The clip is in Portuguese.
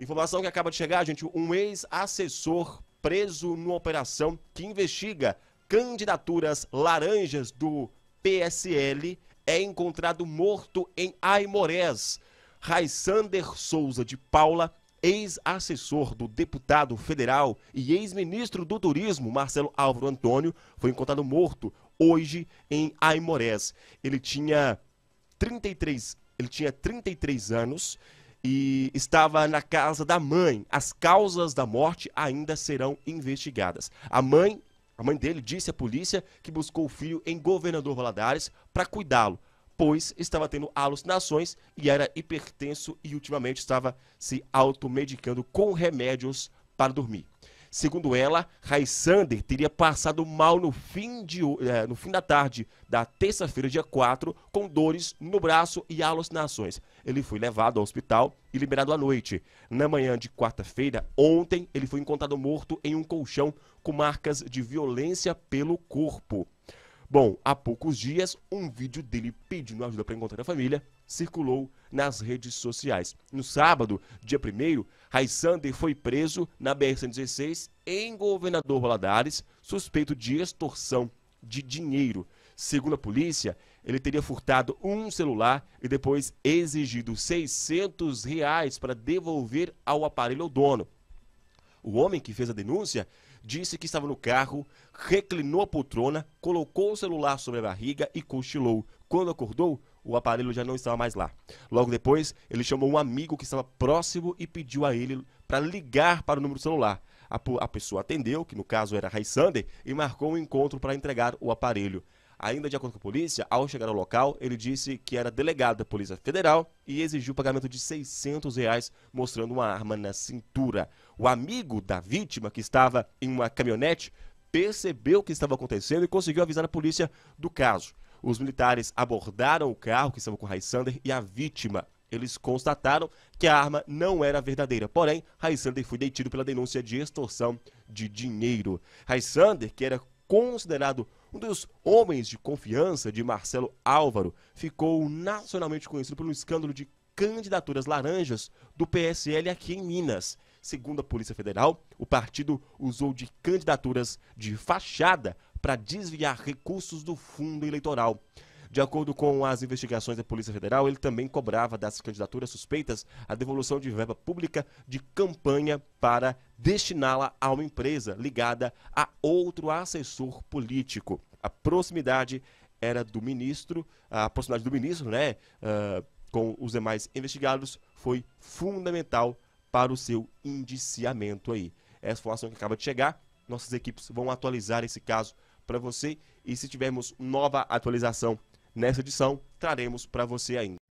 Informação que acaba de chegar, gente, um ex-assessor preso numa operação que investiga candidaturas laranjas do PSL é encontrado morto em Aimorés. Raissander Souza de Paula, ex-assessor do deputado federal e ex-ministro do turismo Marcelo Álvaro Antônio, foi encontrado morto hoje em Aimorés. Ele tinha 33, ele tinha 33 anos e estava na casa da mãe. As causas da morte ainda serão investigadas. A mãe, a mãe dele disse à polícia que buscou o filho em Governador Valadares para cuidá-lo, pois estava tendo alucinações e era hipertenso e ultimamente estava se automedicando com remédios para dormir. Segundo ela, Raissander teria passado mal no fim, de, eh, no fim da tarde da terça-feira, dia 4, com dores no braço e alucinações. Ele foi levado ao hospital e liberado à noite. Na manhã de quarta-feira, ontem, ele foi encontrado morto em um colchão com marcas de violência pelo corpo. Bom, há poucos dias, um vídeo dele pedindo ajuda para encontrar a família circulou nas redes sociais. No sábado, dia 1 Raissander foi preso na BR-116 em Governador Valadares, suspeito de extorsão de dinheiro. Segundo a polícia, ele teria furtado um celular e depois exigido 600 reais para devolver ao aparelho ao dono o homem que fez a denúncia, disse que estava no carro, reclinou a poltrona, colocou o celular sobre a barriga e cochilou. Quando acordou, o aparelho já não estava mais lá. Logo depois, ele chamou um amigo que estava próximo e pediu a ele para ligar para o número do celular. A, a pessoa atendeu, que no caso era Raissander, e marcou um encontro para entregar o aparelho. Ainda de acordo com a polícia, ao chegar ao local, ele disse que era delegado da Polícia Federal e exigiu o pagamento de 600 reais, mostrando uma arma na cintura. O amigo da vítima, que estava em uma caminhonete, percebeu o que estava acontecendo e conseguiu avisar a polícia do caso. Os militares abordaram o carro que estava com Heisander e a vítima. Eles constataram que a arma não era verdadeira, porém, Heisander foi detido pela denúncia de extorsão de dinheiro. Heisander, que era considerado um dos homens de confiança de Marcelo Álvaro ficou nacionalmente conhecido por um escândalo de candidaturas laranjas do PSL aqui em Minas. Segundo a Polícia Federal, o partido usou de candidaturas de fachada para desviar recursos do fundo eleitoral. De acordo com as investigações da Polícia Federal, ele também cobrava das candidaturas suspeitas a devolução de verba pública de campanha para destiná-la a uma empresa ligada a outro assessor político. A proximidade era do ministro, a proximidade do ministro, né, uh, com os demais investigados foi fundamental para o seu indiciamento aí. Essa informação que acaba de chegar, nossas equipes vão atualizar esse caso para você e se tivermos nova atualização Nessa edição, traremos para você ainda.